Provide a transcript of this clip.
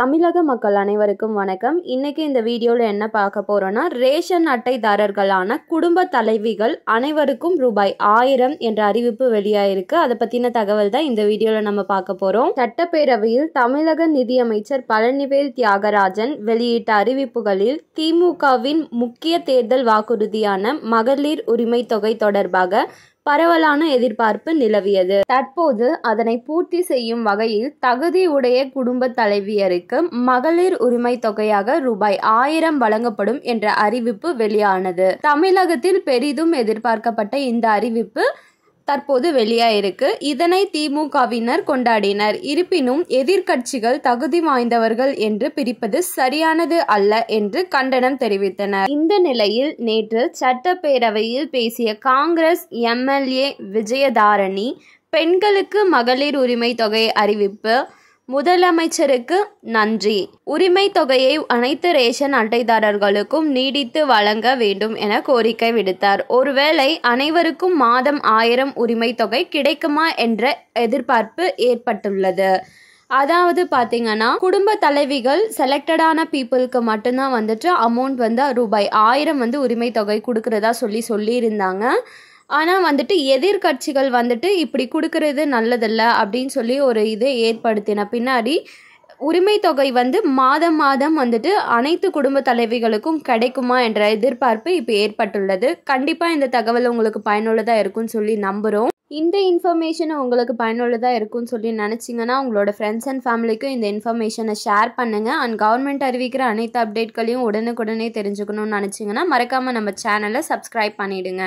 தமிழக மக்கள் அனைவருக்கும் வணக்கம் இன்னைக்கு இந்த வீடியோவில் என்ன பார்க்க போறோம்னா ரேஷன் அட்டைதாரர்களான குடும்ப தலைவிகள் அனைவருக்கும் ரூபாய் ஆயிரம் என்ற அறிவிப்பு வெளியாயிருக்கு அதை பத்தின தகவல் தான் இந்த வீடியோவில் நம்ம பார்க்க போறோம் சட்டப்பேரவையில் தமிழக நிதியமைச்சர் பழனிவேல் தியாகராஜன் வெளியிட்ட அறிவிப்புகளில் திமுகவின் முக்கிய தேர்தல் வாக்குறுதியான மகளிர் உரிமை தொகை தொடர்பாக பரவலான எதிர்பார்ப்பு நிலவியது தற்போது அதனை பூர்த்தி செய்யும் வகையில் தகுதி உடைய குடும்ப தலைவியருக்கு மகளிர் உரிமை தொகையாக ரூபாய் ஆயிரம் வழங்கப்படும் என்ற அறிவிப்பு வெளியானது தமிழகத்தில் பெரிதும் எதிர்பார்க்கப்பட்ட இந்த அறிவிப்பு தற்போது வெளியாயிருக்கு இதனை திமுகவினர் கொண்டாடினர் இருப்பினும் எதிர்க்கட்சிகள் தகுதி வாய்ந்தவர்கள் என்று பிரிப்பது சரியானது அல்ல என்று கண்டனம் தெரிவித்தனர் இந்த நிலையில் நேற்று சட்டப்பேரவையில் பேசிய காங்கிரஸ் எம்எல்ஏ விஜயதாரணி பெண்களுக்கு மகளிர் உரிமை தொகை அறிவிப்பு முதலமைச்சருக்கு நன்றி உரிமை தொகையை அனைத்து ரேஷன் அட்டைதாரர்களுக்கும் நீடித்து வழங்க வேண்டும் என கோரிக்கை விடுத்தார் ஒருவேளை அனைவருக்கும் மாதம் ஆயிரம் உரிமை தொகை கிடைக்குமா என்ற எதிர்பார்ப்பு ஏற்பட்டுள்ளது அதாவது பார்த்தீங்கன்னா குடும்ப தலைவிகள் செலக்டடான பீப்புளுக்கு மட்டும்தான் வந்துட்டு அமௌண்ட் வந்து ரூபாய் ஆயிரம் வந்து உரிமை தொகை கொடுக்குறதா சொல்லி சொல்லியிருந்தாங்க ஆனால் வந்துட்டு எதிர்கட்சிகள் வந்துட்டு இப்படி கொடுக்கறது நல்லதில்ல அப்படின்னு சொல்லி ஒரு இதை ஏற்படுத்தின பின்னாடி உரிமை தொகை வந்து மாதம் மாதம் வந்துட்டு அனைத்து குடும்ப தலைவிகளுக்கும் கிடைக்குமா என்ற எதிர்பார்ப்பு இப்போ ஏற்பட்டுள்ளது கண்டிப்பாக இந்த தகவல் உங்களுக்கு பயனுள்ளதாக இருக்கும்னு சொல்லி நம்புகிறோம் இந்த இன்ஃபர்மேஷனை உங்களுக்கு பயனுள்ளதாக இருக்கும்னு சொல்லி நினச்சிங்கன்னா உங்களோட ஃப்ரெண்ட்ஸ் அண்ட் ஃபேமிலிக்கும் இந்த இன்ஃபர்மேஷனை ஷேர் பண்ணுங்கள் அண்ட் கவர்மெண்ட் அறிவிக்கிற அனைத்து அப்டேட்களையும் உடனுக்குடனே தெரிஞ்சுக்கணும்னு நினச்சிங்கன்னா மறக்காமல் நம்ம சேனலை சப்ஸ்கிரைப் பண்ணிவிடுங்க